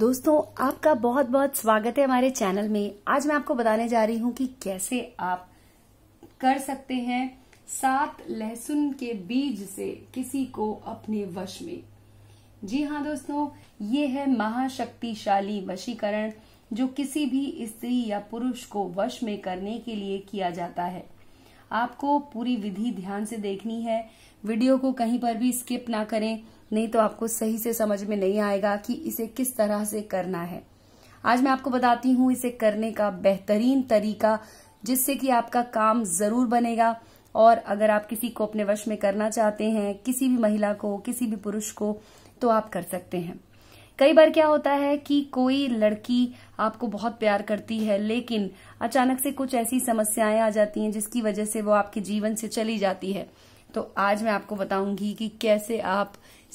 दोस्तों आपका बहुत बहुत स्वागत है हमारे चैनल में आज मैं आपको बताने जा रही हूँ कि कैसे आप कर सकते हैं सात लहसुन के बीज से किसी को अपने वश में जी हाँ दोस्तों ये है महाशक्तिशाली वशीकरण जो किसी भी स्त्री या पुरुष को वश में करने के लिए किया जाता है आपको पूरी विधि ध्यान से देखनी है वीडियो को कहीं पर भी स्किप ना करें नहीं तो आपको सही से समझ में नहीं आएगा कि इसे किस तरह से करना है आज मैं आपको बताती हूँ इसे करने का बेहतरीन तरीका जिससे कि आपका काम जरूर बनेगा और अगर आप किसी को अपने वश में करना चाहते हैं किसी भी महिला को किसी भी पुरुष को तो आप कर सकते हैं कई बार क्या होता है कि कोई लड़की आपको बहुत प्यार करती है लेकिन अचानक से कुछ ऐसी समस्याएं आ जाती हैं जिसकी वजह से वो आपके जीवन से चली जाती है तो आज मैं आपको बताऊंगी कि कैसे आप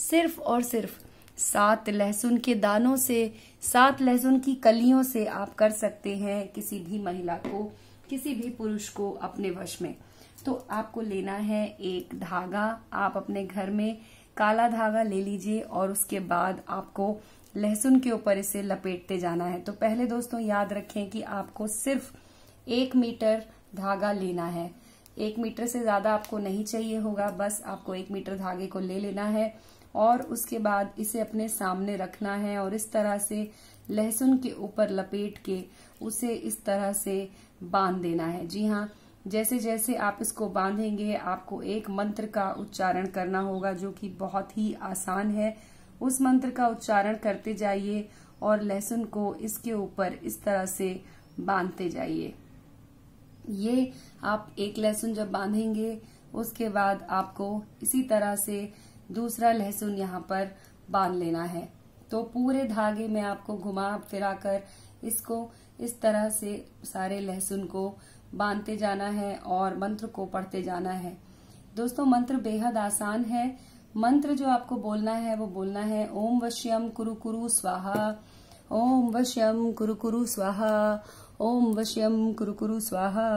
सिर्फ और सिर्फ सात लहसुन के दानों से सात लहसुन की कलियों से आप कर सकते हैं किसी भी महिला को किसी भी पुरुष को अपने वश में तो आपको लेना है एक धागा आप अपने घर में काला धागा ले लीजिए और उसके बाद आपको लहसुन के ऊपर इसे लपेटते जाना है तो पहले दोस्तों याद रखें कि आपको सिर्फ एक मीटर धागा लेना है एक मीटर से ज़्यादा आपको नहीं चाहिए होगा बस आपको एक मीटर धागे को ले लेना है और उसके बाद इसे अपने सामने रखना है और इस तरह से लहसुन के ऊपर लपेट के उसे इस तरह से बांध देना है जी हाँ जैसे जैसे आप इसको बांधेंगे आपको एक मंत्र का उच्चारण करना होगा जो कि बहुत ही आसान है उस मंत्र का उच्चारण करते जाइए और लहसुन को इसके ऊपर इस तरह से बांधते जाइए ये आप एक लहसुन जब बांधेंगे उसके बाद आपको इसी तरह से दूसरा लहसुन यहाँ पर बांध लेना है तो पूरे धागे में आपको घुमा फिरा कर इसको इस तरह से सारे लहसुन को बांधते जाना है और मंत्र को पढ़ते जाना है दोस्तों मंत्र बेहद आसान है मंत्र जो आपको बोलना है वो बोलना है ओम वश्यम कुरु कुरु स्वाहा ओम वश्यम कुरु कुरु स्वाहा ओम वश्यम कुरु कुरु स्वाहा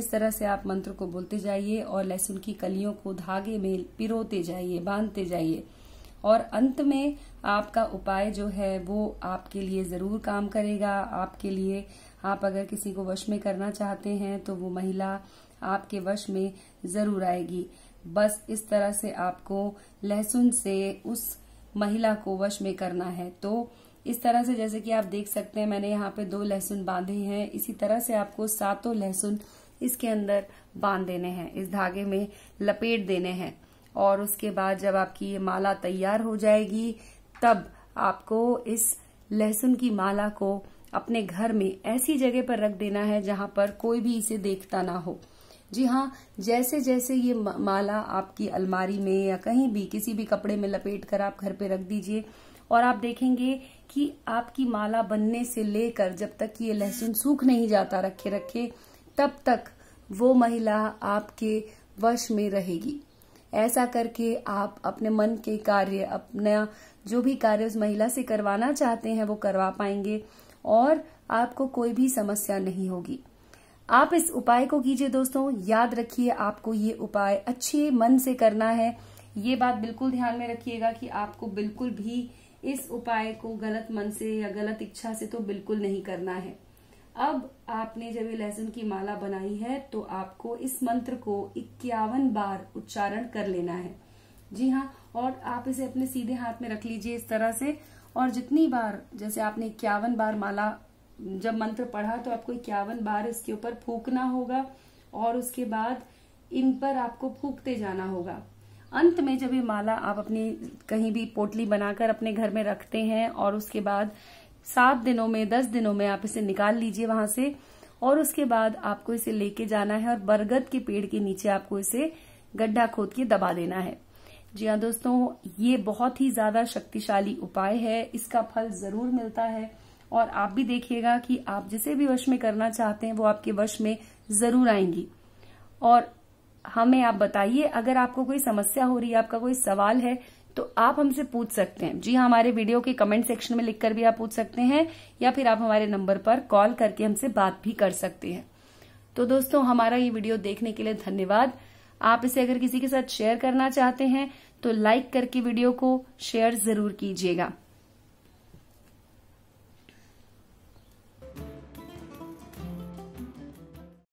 इस तरह से आप मंत्र को बोलते जाइए और लहसुन की कलियों को धागे में पिरोते जाइए बांधते जाइए और अंत में आपका उपाय जो है वो आपके लिए ज़रूर काम करेगा आपके लिए आप अगर किसी को वश में करना चाहते हैं तो वो महिला आपके वश में ज़रूर आएगी बस इस तरह से आपको लहसुन से उस महिला को वश में करना है तो इस तरह से जैसे कि आप देख सकते हैं मैंने यहाँ पे दो लहसुन बांधे हैं इसी तरह से आपको सातों लहसुन इसके अंदर बांध देने हैं इस धागे में लपेट देने हैं और उसके बाद जब आपकी ये माला तैयार हो जाएगी तब आपको इस लहसुन की माला को अपने घर में ऐसी जगह पर रख देना है जहां पर कोई भी इसे देखता ना हो जी हाँ जैसे जैसे ये माला आपकी अलमारी में या कहीं भी किसी भी कपड़े में लपेट कर आप घर पे रख दीजिए और आप देखेंगे कि आपकी माला बनने से लेकर जब तक ये लहसुन सूख नहीं जाता रखे रखे तब तक वो महिला आपके वश में रहेगी ऐसा करके आप अपने मन के कार्य अपना जो भी कार्य उस महिला से करवाना चाहते हैं वो करवा पाएंगे और आपको कोई भी समस्या नहीं होगी आप इस उपाय को कीजिए दोस्तों याद रखिए आपको ये उपाय अच्छे मन से करना है ये बात बिल्कुल ध्यान में रखिएगा कि आपको बिल्कुल भी इस उपाय को गलत मन से या गलत इच्छा से तो बिल्कुल नहीं करना है अब आपने जब ये लहसुन की माला बनाई है तो आपको इस मंत्र को इक्यावन बार उच्चारण कर लेना है जी हाँ और आप इसे अपने सीधे हाथ में रख लीजिए इस तरह से और जितनी बार जैसे आपने इक्यावन बार माला जब मंत्र पढ़ा तो आपको इक्यावन बार इसके ऊपर फूकना होगा और उसके बाद इन पर आपको फूकते जाना होगा अंत में जब ये माला आप अपनी कहीं भी पोटली बनाकर अपने घर में रखते हैं और उसके बाद सात दिनों में दस दिनों में आप इसे निकाल लीजिए वहां से और उसके बाद आपको इसे लेके जाना है और बरगद के पेड़ के नीचे आपको इसे गड्ढा खोद के दबा देना है जी हाँ दोस्तों ये बहुत ही ज्यादा शक्तिशाली उपाय है इसका फल जरूर मिलता है और आप भी देखिएगा कि आप जिसे भी वश में करना चाहते हैं वो आपके वश में जरूर आएंगी और हमें आप बताइए अगर आपको कोई समस्या हो रही है आपका कोई सवाल है तो आप हमसे पूछ सकते हैं जी हाँ, हमारे वीडियो के कमेंट सेक्शन में लिखकर भी आप पूछ सकते हैं या फिर आप हमारे नंबर पर कॉल करके हमसे बात भी कर सकते हैं तो दोस्तों हमारा ये वीडियो देखने के लिए धन्यवाद आप इसे अगर किसी के साथ शेयर करना चाहते हैं तो लाइक करके वीडियो को शेयर जरूर कीजिएगा